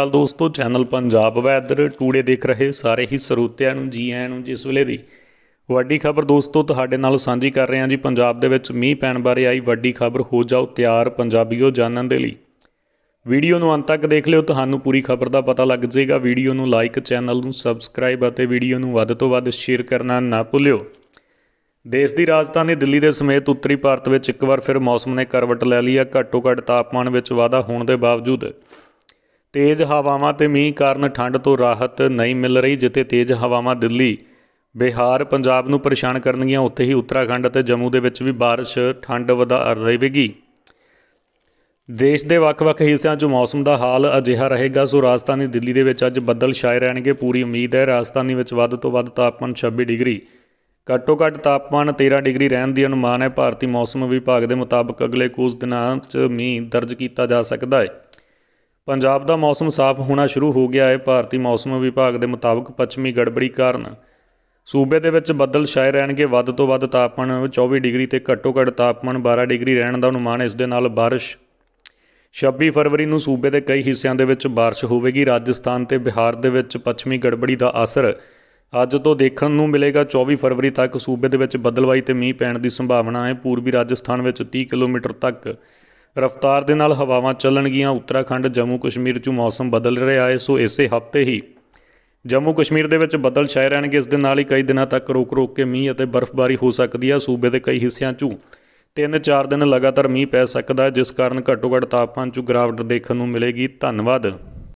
ਅਕਾਲ ਦੋਸਤੋ channel Punjab weather today ਦੇਖ ਰਹੇ ਸਾਰੇ ਹੀ ਸਰੋਤਿਆਂ ਨੂੰ ਜੀ ਆਇਆਂ ਨੂੰ ਜਿਸ ਵੇਲੇ ਦੀ ਵੱਡੀ ਖਬਰ ਦੋਸਤੋ ਤੁਹਾਡੇ ਨਾਲ ਸਾਂਝੀ ਕਰ ਰਹੇ ਹਾਂ ਜੀ ਪੰਜਾਬ ਦੇ ਵਿੱਚ ਮੀਂਹ ਪੈਣ ਬਾਰੇ ਆਈ ਵੱਡੀ ਖਬਰ ਹੋ ਜਾਓ ਤਿਆਰ ਪੰਜਾਬੀਓ ਜਾਣਨ ਦੇ ਲਈ ਵੀਡੀਓ ਨੂੰ ਅੰਤ ਤੱਕ ਦੇਖ ਲਿਓ ਤੁਹਾਨੂੰ ਪੂਰੀ ਖਬਰ ਦਾ ਪਤਾ ਲੱਗ ਜਾਏਗਾ ਵੀਡੀਓ ਨੂੰ ਲਾਈਕ ਚੈਨਲ ਨੂੰ ਸਬਸਕ੍ਰਾਈਬ ਅਤੇ ਵੀਡੀਓ ਨੂੰ ਵੱਧ ਤੋਂ ਵੱਧ ਸ਼ੇਅਰ ਕਰਨਾ ਨਾ ਭੁੱਲਿਓ ਦੇਸ਼ ਦੀ ਰਾਜਧਾਨੀ ਦਿੱਲੀ ਦੇ ਸਮੇਤ ਉੱਤਰੀ ਭਾਰਤ ਵਿੱਚ ਇੱਕ ਵਾਰ ਫਿਰ ਮੌਸਮ ਨੇ ਕਰਵਟ ਲੈ ਲਈ ਹੈ ਘੱਟੋ ਘੱਟ ਤਾਪਮਾਨ ਵਿੱਚ ਵਾਧਾ ਹੋਣ ਦੇ ਬਾਵਜੂਦ ਤੇਜ਼ ਹਵਾਵਾਂ ਤੇ ਮੀਂਹ ਕਾਰਨ ਠੰਡ ਤੋਂ ਰਾਹਤ ਨਹੀਂ ਮਿਲ ਰਹੀ ਜਿੱਥੇ ਤੇਜ਼ ਹਵਾਵਾਂ ਦਿੱਲੀ ਬਿਹਾਰ ਪੰਜਾਬ ਨੂੰ ਪਰੇਸ਼ਾਨ ਕਰਨਗੀਆਂ ਉੱਥੇ ਹੀ ਉੱਤਰਾਖੰਡ ਅਤੇ ਜੰਮੂ ਦੇ ਵਿੱਚ ਵੀ بارش ਠੰਡ ਵਧਾ ਰਹੇਗੀ ਦੇਸ਼ ਦੇ ਵੱਖ-ਵੱਖ ਹਿੱਸਿਆਂ 'ਚ ਮੌਸਮ ਦਾ ਹਾਲ ਅਜਿਹਾ ਰਹੇਗਾ ਸੋ ਰਾਜਸਥਾਨੀ ਦਿੱਲੀ ਦੇ ਵਿੱਚ ਅੱਜ ਬੱਦਲ ਛਾਏ ਰਹਿਣਗੇ ਪੂਰੀ ਉਮੀਦ ਹੈ ਰਾਜਸਥਾਨੀ ਵਿੱਚ ਵੱਧ ਤੋਂ ਵੱਧ ਤਾਪਮਾਨ 26 ਡਿਗਰੀ ਘੱਟੋ-ਘੱਟ ਤਾਪਮਾਨ 13 ਡਿਗਰੀ ਰਹਿਣ ਦੀ ਅਨੁਮਾਨ ਹੈ ਭਾਰਤੀ ਮੌਸਮ ਵਿਭਾਗ ਦੇ ਮੁਤਾਬਕ ਅਗਲੇ ਕੁਝ ਦਿਨਾਂ 'ਚ ਮੀਂਹ ਦਰਜ ਕੀਤਾ ਜਾ ਸਕਦਾ ਹੈ ਪੰਜਾਬ ਦਾ ਮੌਸਮ ਸਾਫ਼ ਹੋਣਾ ਸ਼ੁਰੂ ਹੋ ਗਿਆ ਹੈ ਭਾਰਤੀ ਮੌਸਮ ਵਿਭਾਗ ਦੇ ਮੁਤਾਬਕ ਪੱਛਮੀ ਗੜਬੜੀ ਕਾਰਨ ਸੂਬੇ ਦੇ ਵਿੱਚ ਬੱਦਲ ਛਾਏ ਰਹਿਣਗੇ ਵੱਧ ਤੋਂ ਵੱਧ ਤਾਪਮਾਨ 24 ਡਿਗਰੀ ਤੇ ਘੱਟੋ-ਘੱਟ ਤਾਪਮਾਨ 12 ਡਿਗਰੀ ਰਹਿਣ ਦਾ ਅਨੁਮਾਨ ਇਸ ਦੇ ਨਾਲ ਬਾਰਿਸ਼ 26 ਫਰਵਰੀ ਨੂੰ ਸੂਬੇ ਦੇ ਕਈ ਹਿੱਸਿਆਂ ਦੇ ਵਿੱਚ بارش ਹੋਵੇਗੀ ਰਾਜਸਥਾਨ ਤੇ ਬਿਹਾਰ ਦੇ ਵਿੱਚ ਪੱਛਮੀ ਗੜਬੜੀ ਦਾ ਅਸਰ ਅੱਜ ਤੋਂ ਦੇਖਣ ਨੂੰ ਮਿਲੇਗਾ 24 ਫਰਵਰੀ ਤੱਕ ਸੂਬੇ ਦੇ ਵਿੱਚ ਬੱਦਲਵਾਈ ਤੇ ਮੀਂਹ ਪੈਣ ਦੀ ਸੰਭਾਵਨਾ ਹੈ ਪੂਰਬੀ ਰਾਜਸਥਾਨ ਵਿੱਚ 30 ਕਿਲੋਮੀਟਰ ਤੱਕ ਰਫ਼ਤਾਰ ਦੇ ਨਾਲ ਹਵਾਵਾਂ ਚੱਲਣਗੀਆਂ ਉੱਤਰਾਖੰਡ ਜੰਮੂ ਕਸ਼ਮੀਰ 'ਚ ਮੌਸਮ ਬਦਲ ਰਿਹਾ ਹੈ ਸੋ ਇਸੇ ਹਫ਼ਤੇ ਹੀ ਜੰਮੂ ਕਸ਼ਮੀਰ ਦੇ ਵਿੱਚ ਬੱਦਲ ਛਾਏ ਰਹਿਣਗੇ ਇਸ ਦੇ ਨਾਲ ਹੀ ਕਈ ਦਿਨਾਂ ਤੱਕ ਰੋਕ-ਰੋਕ ਕੇ ਮੀਂਹ ਅਤੇ ਬਰਫ਼ਬਾਰੀ ਹੋ ਸਕਦੀ ਹੈ ਸੂਬੇ ਦੇ ਕਈ ਹਿੱਸਿਆਂ 'ਚ 3-4 ਦਿਨ ਲਗਾਤਾਰ ਮੀਂਹ ਪੈ ਸਕਦਾ ਹੈ ਜਿਸ ਕਾਰਨ ਘੱਟੋ-ਘੱਟ ਤਾਪਮਾਨ 'ਚ ਗਰਾਵਟ ਦੇਖਣ ਨੂੰ ਮਿਲੇਗੀ ਧੰਨਵਾਦ